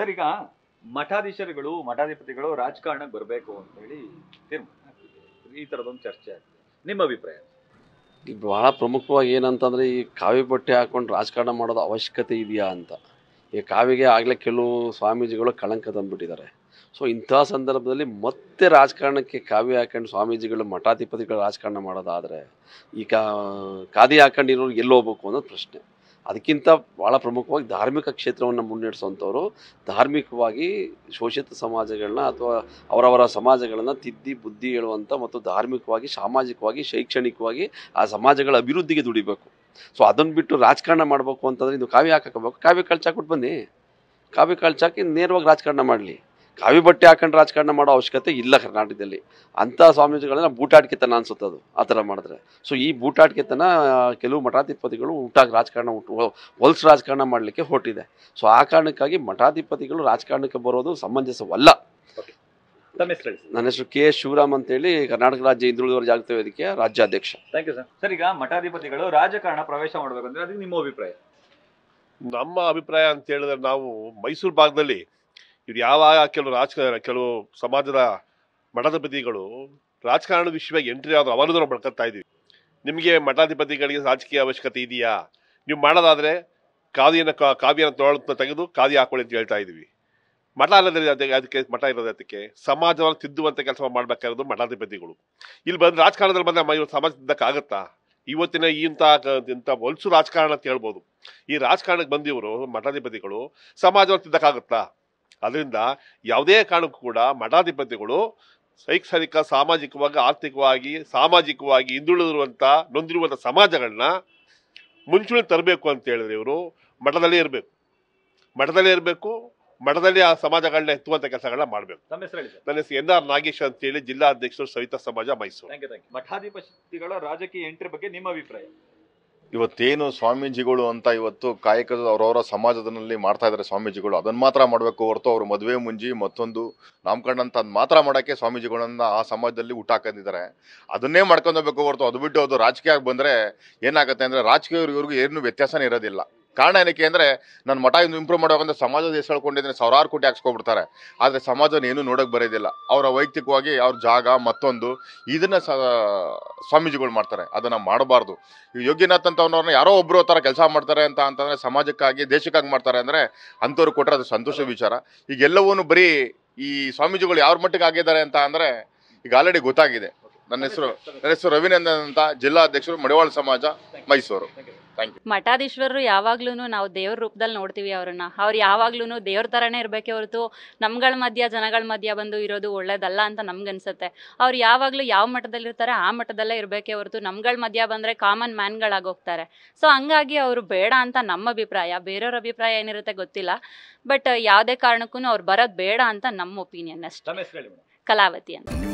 sir ಮಠಾಧೀಶರುಗಳು ಮಠಾಧಿಪತಿಗಳು ರಾಜಕಾರಣಕ್ಕೆ ಬರಬೇಕು ಅಂತ ಹೇಳಿ ತೀರ್ಮಾನ ಈ ಥರದೊಂದು ಚರ್ಚೆ ಆಗ್ತದೆ ನಿಮ್ಮ ಅಭಿಪ್ರಾಯ ಬಹಳ ಪ್ರಮುಖವಾಗಿ ಏನಂತಂದ್ರೆ ಈ ಕಾವಿ ಬಟ್ಟೆ ಹಾಕೊಂಡು ರಾಜಕಾರಣ ಮಾಡೋದು ಅವಶ್ಯಕತೆ ಇದೆಯಾ ಅಂತ ಈ ಕಾವಿಗೆ ಆಗಲೇ ಕೆಲವು ಸ್ವಾಮೀಜಿಗಳು ಕಳಂಕ ತಂದುಬಿಟ್ಟಿದ್ದಾರೆ ಸೊ ಇಂಥ ಸಂದರ್ಭದಲ್ಲಿ ಮತ್ತೆ ರಾಜಕಾರಣಕ್ಕೆ ಕಾವಿ ಹಾಕೊಂಡು ಸ್ವಾಮೀಜಿಗಳು ಮಠಾಧಿಪತಿಗಳು ರಾಜಕಾರಣ ಮಾಡೋದಾದರೆ ಈ ಕಾ ಖಾದಿ ಎಲ್ಲಿ ಹೋಗ್ಬೇಕು ಅನ್ನೋದು ಪ್ರಶ್ನೆ ಅದಕ್ಕಿಂತ ಭಾಳ ಪ್ರಮುಖವಾಗಿ ಧಾರ್ಮಿಕ ಕ್ಷೇತ್ರವನ್ನು ಮುನ್ನಡೆಸುವಂಥವ್ರು ಧಾರ್ಮಿಕವಾಗಿ ಶೋಷಿತ ಸಮಾಜಗಳನ್ನ ಅಥವಾ ಅವರವರ ಸಮಾಜಗಳನ್ನು ತಿದ್ದಿ ಬುದ್ಧಿ ಹೇಳುವಂಥ ಮತ್ತು ಧಾರ್ಮಿಕವಾಗಿ ಸಾಮಾಜಿಕವಾಗಿ ಶೈಕ್ಷಣಿಕವಾಗಿ ಆ ಸಮಾಜಗಳ ಅಭಿವೃದ್ಧಿಗೆ ದುಡಿಬೇಕು ಸೊ ಅದನ್ನು ಬಿಟ್ಟು ರಾಜಕಾರಣ ಮಾಡಬೇಕು ಅಂತಂದರೆ ಇದು ಕಾವ್ಯ ಹಾಕಬೇಕು ಕಾವ್ಯ ಕಳ್ಚಾಕ್ಬಿಟ್ಟು ಬನ್ನಿ ಕಾವ್ಯ ಕಳ್ಚಾಕಿ ನೇರವಾಗಿ ರಾಜಕಾರಣ ಮಾಡಲಿ ಕಾವಿ ಬಟ್ಟೆ ಹಾಕೊಂಡು ರಾಜಕಾರಣ ಮಾಡೋ ಅವಶ್ಯಕತೆ ಇಲ್ಲ ಕರ್ನಾಟಕದಲ್ಲಿ ಅಂಥ ಸ್ವಾಮೀಜಿಗಳನ್ನ ಬೂಟಾಟಿಕೆತನ ಅನ್ಸುತ್ತೆ ಅದು ಆ ಥರ ಮಾಡಿದ್ರೆ ಸೊ ಈ ಬೂಟಾಟಿಕೆತನ ಕೆಲವು ಮಠಾಧಿಪತಿಗಳು ಉಂಟಾಗಿ ರಾಜಕಾರಣ ಉಂಟು ಹೊಲ್ಸ್ ರಾಜಕಾರಣ ಮಾಡಲಿಕ್ಕೆ ಹೊರಟಿದೆ ಸೊ ಆ ಕಾರಣಕ್ಕಾಗಿ ಮಠಾಧಿಪತಿಗಳು ರಾಜಕಾರಣಕ್ಕೆ ಬರೋದು ಸಮಂಜಸವಲ್ಲ ನನ್ನ ಹೆಸರು ಕೆ ಶಿವರಾಮ್ ಅಂತೇಳಿ ಕರ್ನಾಟಕ ರಾಜ್ಯ ಹಿಂದುಳಿದವರ ಜಾಗೃತಿ ವೇದಿಕೆಯ ರಾಜ್ಯಾಧ್ಯಕ್ಷ ಥ್ಯಾಂಕ್ ಯು ಸರ್ ಸರ್ ಈಗ ಮಠಾಧಿಪತಿಗಳು ರಾಜಕಾರಣ ಪ್ರವೇಶ ಮಾಡಬೇಕಂದ್ರೆ ಅದಕ್ಕೆ ನಿಮ್ಮ ಅಭಿಪ್ರಾಯ ನಮ್ಮ ಅಭಿಪ್ರಾಯ ಅಂತ ಹೇಳಿದ್ರೆ ನಾವು ಮೈಸೂರು ಭಾಗದಲ್ಲಿ ಇವ್ರು ಯಾವಾಗ ಕೆಲವು ರಾಜಕಾರಣ ಕೆಲವು ಸಮಾಜದ ಮಠಾಧಿಪತಿಗಳು ರಾಜಕಾರಣ ವಿಷಯವಾಗಿ ಎಂಟ್ರಿ ಆದರೂ ನಾವು ಬಳಕತ್ತಾ ಇದ್ದೀವಿ ನಿಮಗೆ ಮಠಾಧಿಪತಿಗಳಿಗೆ ರಾಜಕೀಯ ಅವಶ್ಯಕತೆ ಇದೆಯಾ ನೀವು ಮಾಡೋದಾದರೆ ಕಾದಿಯನ್ನು ಕಾವ್ಯನ ತೊಗೊಳನ್ನ ತೆಗೆದು ಕಾದಿ ಹಾಕೊಳ್ಳಿ ಅಂತ ಹೇಳ್ತಾ ಇದ್ದೀವಿ ಮಠ ಅಲ್ಲದ್ರೆ ಅದಕ್ಕೆ ಅದಕ್ಕೆ ಮಠ ಇರೋದು ಅದಕ್ಕೆ ಸಮಾಜವನ್ನು ತಿದ್ದುವಂಥ ಕೆಲಸ ಮಾಡಬೇಕಾಗಿರೋದು ಮಠಾಧಿಪತಿಗಳು ಇಲ್ಲಿ ಬಂದು ರಾಜಕಾರಣದಲ್ಲಿ ಬಂದರೆ ಇವ್ರು ಸಮಾಜ ತಿದ್ದಕ್ಕಾಗತ್ತಾ ಇವತ್ತಿನ ಇಂಥ ಇಂಥ ಹೊಲಸು ರಾಜಕಾರಣ ಅಂತ ಹೇಳ್ಬೋದು ಈ ರಾಜಕಾರಣಕ್ಕೆ ಬಂದಿವರು ಮಠಾಧಿಪತಿಗಳು ಸಮಾಜವನ್ನು ತಿದ್ದಕ್ಕಾಗುತ್ತಾ ಅದರಿಂದ ಯಾವುದೇ ಕಾರಣಕ್ಕೂ ಕೂಡ ಮಠಾಧಿಪತಿಗಳು ಶೈಕ್ಷಣಿಕ ಸಾಮಾಜಿಕವಾಗಿ ಆರ್ಥಿಕವಾಗಿ ಸಾಮಾಜಿಕವಾಗಿ ಹಿಂದುಳಿದಿರುವಂಥ ನೊಂದಿರುವಂಥ ಸಮಾಜಗಳನ್ನ ಮುಂಚೂಣಿ ತರಬೇಕು ಅಂತ ಹೇಳಿದ್ರೆ ಇವರು ಮಠದಲ್ಲೇ ಇರಬೇಕು ಮಠದಲ್ಲೇ ಇರಬೇಕು ಮಠದಲ್ಲಿ ಆ ಸಮಾಜಗಳನ್ನ ಎತ್ತುವಂತ ಕೆಲಸಗಳನ್ನ ಮಾಡಬೇಕು ನನ್ನ ಹೆಸರು ಎನ್ ಆರ್ ನಾಗೇಶ್ ಹೇಳಿ ಜಿಲ್ಲಾ ಅಧ್ಯಕ್ಷರು ಸವಿತಾ ಸಮಾಜ ಮೈಸೂರು ಮಠಾಧಿಪತಿಗಳ ರಾಜಕೀಯ ಎಂಟ್ರಿ ಬಗ್ಗೆ ನಿಮ್ಮ ಅಭಿಪ್ರಾಯ ಇವತ್ತೇನು ಸ್ವಾಮೀಜಿಗಳು ಅಂತ ಇವತ್ತು ಕಾಯಕ ಅವರವರ ಸಮಾಜದಲ್ಲಿ ಮಾಡ್ತಾ ಇದ್ದಾರೆ ಸ್ವಾಮೀಜಿಗಳು ಅದನ್ನು ಮಾತ್ರ ಮಾಡಬೇಕು ಹೊರತು ಅವರು ಮದುವೆ ಮುಂಜಿ ಮತ್ತೊಂದು ನಾಮಕರಣ ಅಂತ ಅದು ಮಾತ್ರ ಮಾಡೋಕ್ಕೆ ಸ್ವಾಮೀಜಿಗಳನ್ನ ಆ ಸಮಾಜದಲ್ಲಿ ಊಟ ಹಾಕಂದಿದ್ದಾರೆ ಅದನ್ನೇ ಮಾಡ್ಕೊಂಡೋಗ್ಬೇಕು ಹೊರತು ಅದು ಬಿಟ್ಟು ಅದು ರಾಜಕೀಯ ಬಂದರೆ ಏನಾಗುತ್ತೆ ಅಂದರೆ ರಾಜಕೀಯ ಇವ್ರಿಗೂ ಏನು ವ್ಯತ್ಯಾಸನೇ ಇರೋದಿಲ್ಲ ಕಾರಣ ಏನಕ್ಕೆ ಅಂದರೆ ನನ್ನ ಮಠ ಇಂದು ಇಂಪ್ರೂವ್ ಮಾಡೋಕಂದ್ರೆ ಸಮಾಜದ ಹೆಸಳ್ಕೊಂಡಿದ್ರೆ ಸಾವಿರಾರು ಕೋಟಿ ಹಾಕ್ಸ್ಕೊಬಿಡ್ತಾರೆ ಆದರೆ ಸಮಾಜನ ಏನೂ ನೋಡೋಕೆ ಬರೋದಿಲ್ಲ ಅವರ ವೈಯಕ್ತಿಕವಾಗಿ ಅವ್ರ ಜಾಗ ಮತ್ತೊಂದು ಇದನ್ನು ಸ್ವಾಮೀಜಿಗಳು ಮಾಡ್ತಾರೆ ಅದನ್ನು ಮಾಡಬಾರ್ದು ಯೋಗ್ಯನಾಥ್ ಅಂತವ್ರನ್ನ ಯಾರೋ ಒಬ್ಬರು ಥರ ಕೆಲಸ ಮಾಡ್ತಾರೆ ಅಂತ ಅಂತಂದರೆ ಸಮಾಜಕ್ಕಾಗಿ ದೇಶಕ್ಕಾಗಿ ಮಾಡ್ತಾರೆ ಅಂದರೆ ಅಂಥವ್ರು ಕೊಟ್ಟರೆ ಅದು ಸಂತೋಷ ವಿಚಾರ ಈಗ ಎಲ್ಲವೂ ಬರೀ ಈ ಸ್ವಾಮೀಜಿಗಳು ಯಾವ ಮಟ್ಟಿಗೆ ಆಗಿದ್ದಾರೆ ಅಂತ ಅಂದರೆ ಈಗ ಆಲ್ರೆಡಿ ಗೊತ್ತಾಗಿದೆ ನನ್ನ ಹೆಸರು ನನ್ನ ಹೆಸರು ರವಿನಂದನ್ ಅಂತ ಜಿಲ್ಲಾಧ್ಯಕ್ಷರು ಮಡಿವಾಳ ಸಮಾಜ ಮೈಸೂರು ಮಠಾಧೀಶ್ವರರು ಯಾವಾಗ್ಲೂ ನಾವು ದೇವ್ರ ರೂಪದಲ್ಲಿ ನೋಡ್ತೀವಿ ಅವ್ರನ್ನ ಅವ್ರು ಯಾವಾಗ್ಲೂ ದೇವ್ರ ತರನೇ ಇರ್ಬೇಕೆ ಹೊರತು ನಮ್ಗಳ ಮಧ್ಯ ಜನಗಳ ಮಧ್ಯ ಬಂದು ಇರೋದು ಒಳ್ಳೇದಲ್ಲ ಅಂತ ನಮ್ಗನ್ಸುತ್ತೆ ಅವ್ರು ಯಾವಾಗಲೂ ಯಾವ ಮಠದಲ್ಲಿ ಇರ್ತಾರೆ ಆ ಮಠದಲ್ಲೇ ಇರ್ಬೇಕೆ ಹೊರತು ನಮ್ಗಳ ಮಧ್ಯ ಬಂದ್ರೆ ಕಾಮನ್ ಹೋಗ್ತಾರೆ ಸೊ ಹಂಗಾಗಿ ಅವರು ಬೇಡ ಅಂತ ನಮ್ಮ ಅಭಿಪ್ರಾಯ ಬೇರೆಯವ್ರ ಅಭಿಪ್ರಾಯ ಏನಿರುತ್ತೆ ಗೊತ್ತಿಲ್ಲ ಬಟ್ ಯಾವುದೇ ಕಾರಣಕ್ಕೂ ಅವ್ರು ಬರೋದು ಬೇಡ ಅಂತ ನಮ್ಮ ಒಪಿನಿಯನ್ ಅಷ್ಟೇ ಕಲಾವತಿ ಅಂತ